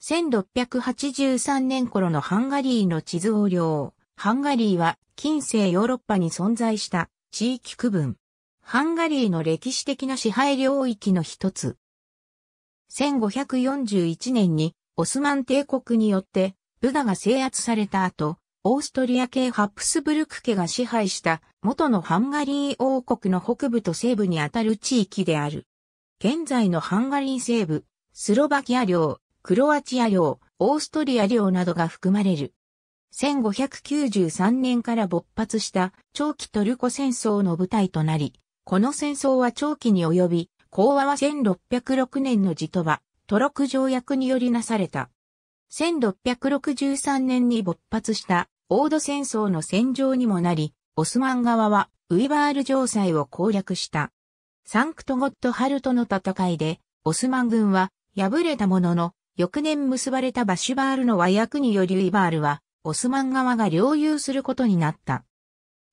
1683年頃のハンガリーの地図を領。ハンガリーは近世ヨーロッパに存在した地域区分。ハンガリーの歴史的な支配領域の一つ。1541年にオスマン帝国によってブダが制圧された後、オーストリア系ハプスブルク家が支配した元のハンガリー王国の北部と西部にあたる地域である。現在のハンガリー西部、スロバキア領、クロアチア領、オーストリア領などが含まれる。1593年から勃発した長期トルコ戦争の舞台となり、この戦争は長期に及び、講和は1606年のジトバ、トロク条約によりなされた。1663年に勃発したオード戦争の戦場にもなり、オスマン側はウイバール城塞を攻略した。サンクトゴットハルトの戦いで、オスマン軍は敗れたものの、翌年結ばれたバシュバールの和訳によりウィバールは、オスマン側が領有することになった。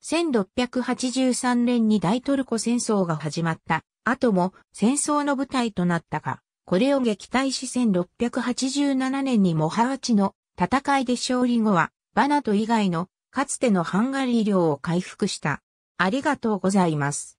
1683年に大トルコ戦争が始まった後も戦争の舞台となったが、これを撃退し1687年にモハーチの戦いで勝利後は、バナト以外のかつてのハンガリー領を回復した。ありがとうございます。